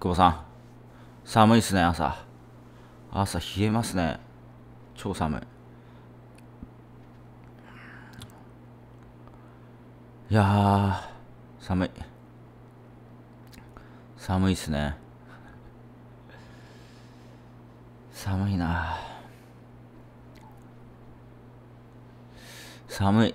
久保さん。寒いっすね、朝。朝冷えますね。超寒い。いやー、寒い。寒いっすね。寒いな寒い。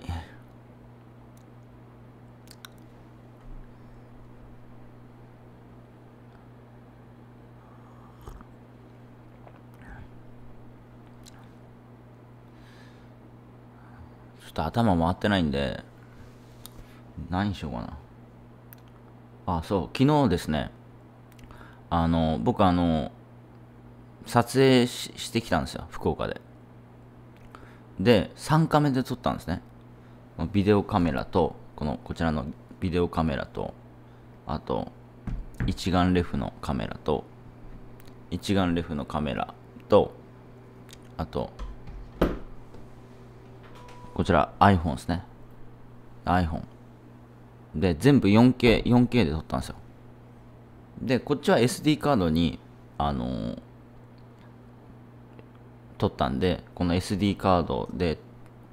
と頭回ってないんで、何しようかな。あ、そう、昨日ですね、あの、僕あの、撮影してきたんですよ、福岡で。で、3カメで撮ったんですね。ビデオカメラと、この、こちらのビデオカメラと、あと、一眼レフのカメラと、一眼レフのカメラと、あと、こちら iPhone ですね。iPhone。で、全部 4K、4K で撮ったんですよ。で、こっちは SD カードに、あのー、撮ったんで、この SD カードで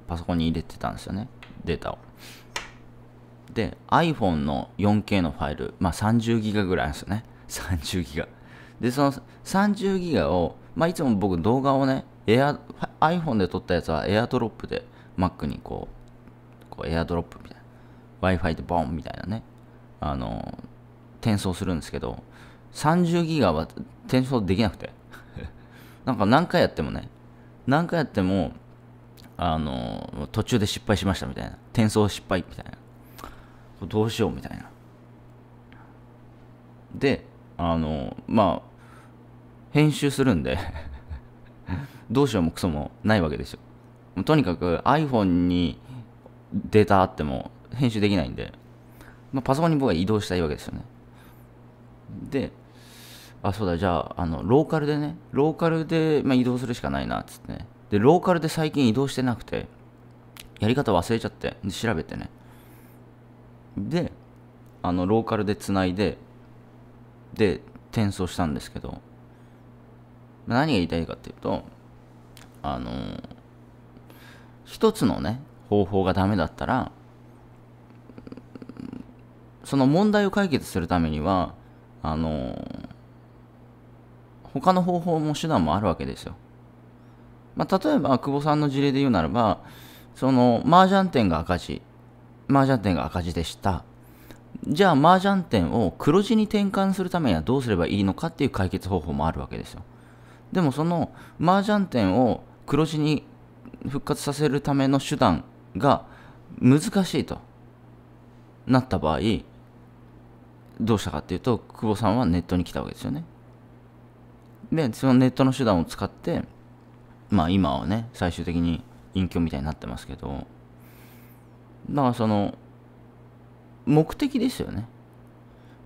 パソコンに入れてたんですよね。データを。で、iPhone の 4K のファイル、まあ30ギガぐらいなんですよね。30 ギガ。で、その30ギガを、まあいつも僕動画をね、エア、iPhone で撮ったやつは AirDrop で Mac にこう、こうエアドロップみたいな、Wi-Fi でボンみたいなね、あの、転送するんですけど、30ギガは転送できなくて。なんか何回やってもね、何回やっても、あの、途中で失敗しましたみたいな。転送失敗みたいな。どうしようみたいな。で、あの、まあ、編集するんで どうしようもクソもないわけですよ。とにかく iPhone にデータあっても編集できないんで、まあ、パソコンに僕は移動したいわけですよね。で、あ、そうだ、じゃあ、あの、ローカルでね、ローカルで、まあ、移動するしかないな、つってね。で、ローカルで最近移動してなくて、やり方忘れちゃって、で、調べてね。で、あの、ローカルでつないで、で、転送したんですけど、何が言いたいかっていうと、あのー、一つのね方法がダメだったらその問題を解決するためにはあの他の方法も手段もあるわけですよ。まあ、例えば久保さんの事例で言うならばその麻雀店が赤字麻雀店が赤字でしたじゃあ麻雀店を黒字に転換するためにはどうすればいいのかっていう解決方法もあるわけですよでもその麻雀店を黒字に復活させるための手段が難しいとなった場合どうしたかっていうと久保さんはネットに来たわけですよねでそのネットの手段を使ってまあ今はね最終的に隠居みたいになってますけどだからその目的ですよね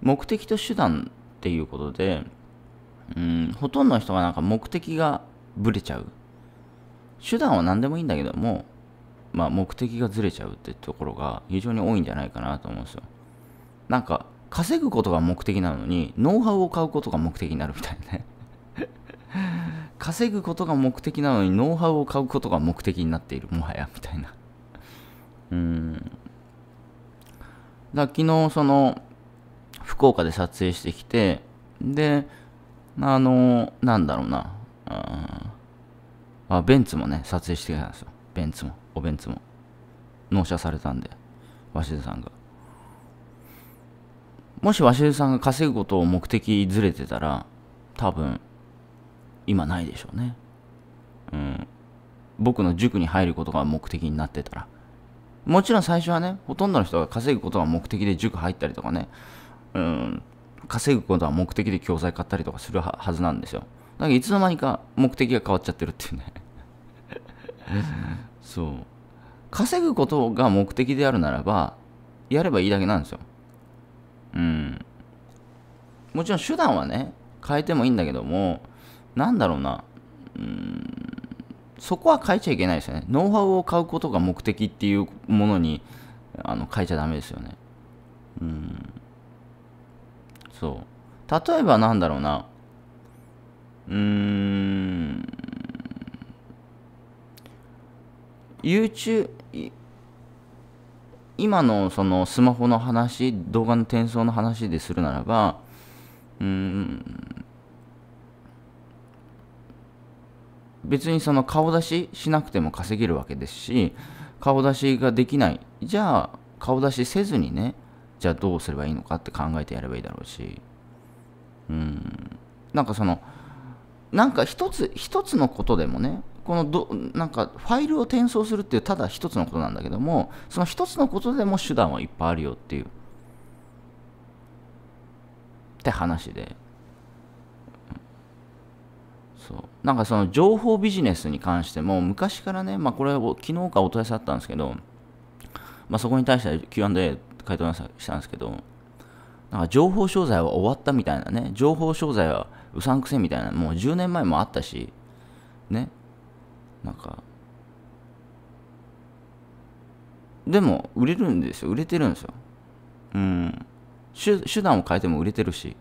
目的と手段っていうことでうんほとんどの人がなんか目的がぶれちゃう手段は何でもいいんだけども、まあ、目的がずれちゃうってところが非常に多いんじゃないかなと思うんですよ。なんか、稼ぐことが目的なのに、ノウハウを買うことが目的になるみたいなね。稼ぐことが目的なのに、ノウハウを買うことが目的になっている、もはや、みたいな。うん。だ昨日、その、福岡で撮影してきて、で、あの、なんだろうな、あ、ベンツもね、撮影してきたんですよ。ベンツも、おベンツも。納車されたんで、鷲津さんが。もし鷲津さんが稼ぐことを目的ずれてたら、多分、今ないでしょうね。うん。僕の塾に入ることが目的になってたら。もちろん最初はね、ほとんどの人が稼ぐことが目的で塾入ったりとかね、うん、稼ぐことは目的で教材買ったりとかするはずなんですよ。だけどいつの間にか目的が変わっちゃってるっていうねそう稼ぐことが目的であるならばやればいいだけなんですようんもちろん手段はね変えてもいいんだけどもなんだろうなうんそこは変えちゃいけないですよねノウハウを買うことが目的っていうものにあの変えちゃダメですよねうんそう例えばなんだろうなうーん YouTube 今のそのスマホの話動画の転送の話でするならばうん別にその顔出ししなくても稼げるわけですし顔出しができないじゃあ顔出しせずにねじゃあどうすればいいのかって考えてやればいいだろうしうんなんかそのなんか一つ一つのことでもねこのどなんかファイルを転送するっていうただ一つのことなんだけどもその一つのことでも手段はいっぱいあるよっていうって話でそうなんかその情報ビジネスに関しても昔からね、まあ、これ昨日かお問い合わせあったんですけど、まあ、そこに対して Q&A 回答したんですけどなんか情報商材は終わったみたいなね情報商材はうさんくせみたいなもう10年前もあったしねなんかでも売れるんですよ売れてるんですようん手手段を変えても売れてるし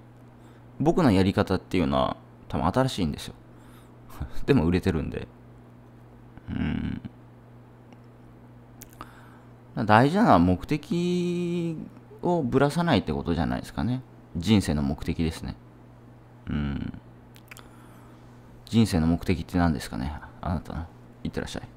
僕のやり方っていうのは多分新しいんですよ でも売れてるんでうん大事なのは目的をぶらさないってことじゃないですかね人生の目的ですねうん人生の目的って何ですかねあなたのいってらっしゃい。